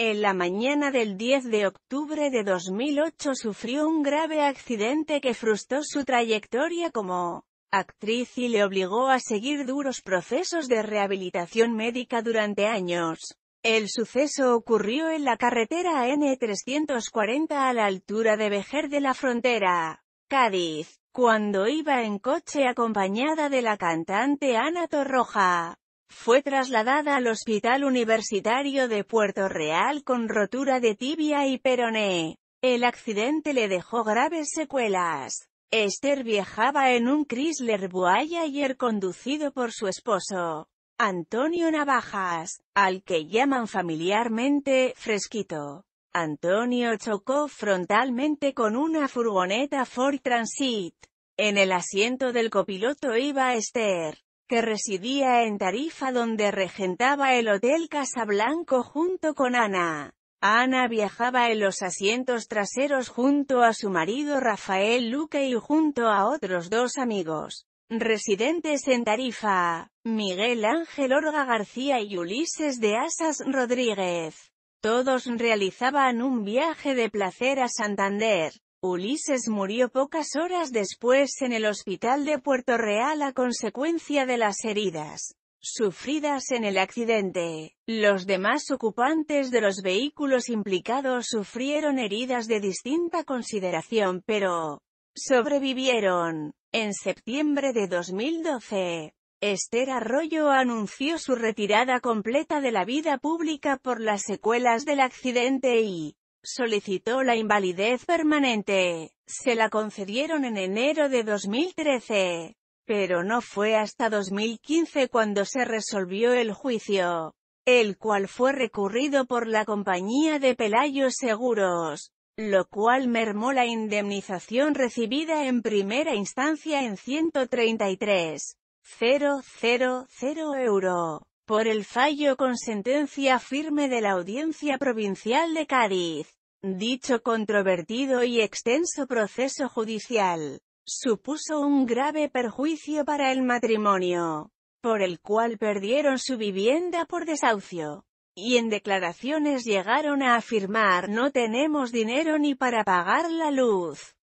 En la mañana del 10 de octubre de 2008 sufrió un grave accidente que frustró su trayectoria como actriz y le obligó a seguir duros procesos de rehabilitación médica durante años. El suceso ocurrió en la carretera N340 a la altura de Vejer de la Frontera, Cádiz, cuando iba en coche acompañada de la cantante Ana Torroja. Fue trasladada al Hospital Universitario de Puerto Real con rotura de tibia y peroné. El accidente le dejó graves secuelas. Esther viajaba en un Chrysler Voyager conducido por su esposo, Antonio Navajas, al que llaman familiarmente Fresquito. Antonio chocó frontalmente con una furgoneta Ford Transit. En el asiento del copiloto iba Esther que residía en Tarifa donde regentaba el Hotel Casablanco junto con Ana. Ana viajaba en los asientos traseros junto a su marido Rafael Luque y junto a otros dos amigos, residentes en Tarifa, Miguel Ángel Orga García y Ulises de Asas Rodríguez. Todos realizaban un viaje de placer a Santander. Ulises murió pocas horas después en el hospital de Puerto Real a consecuencia de las heridas sufridas en el accidente. Los demás ocupantes de los vehículos implicados sufrieron heridas de distinta consideración pero sobrevivieron. En septiembre de 2012, Esther Arroyo anunció su retirada completa de la vida pública por las secuelas del accidente y solicitó la invalidez permanente. Se la concedieron en enero de 2013. Pero no fue hasta 2015 cuando se resolvió el juicio, el cual fue recurrido por la compañía de Pelayos Seguros, lo cual mermó la indemnización recibida en primera instancia en 133.000 euro por el fallo con sentencia firme de la Audiencia Provincial de Cádiz. Dicho controvertido y extenso proceso judicial, supuso un grave perjuicio para el matrimonio, por el cual perdieron su vivienda por desahucio y en declaraciones llegaron a afirmar no tenemos dinero ni para pagar la luz.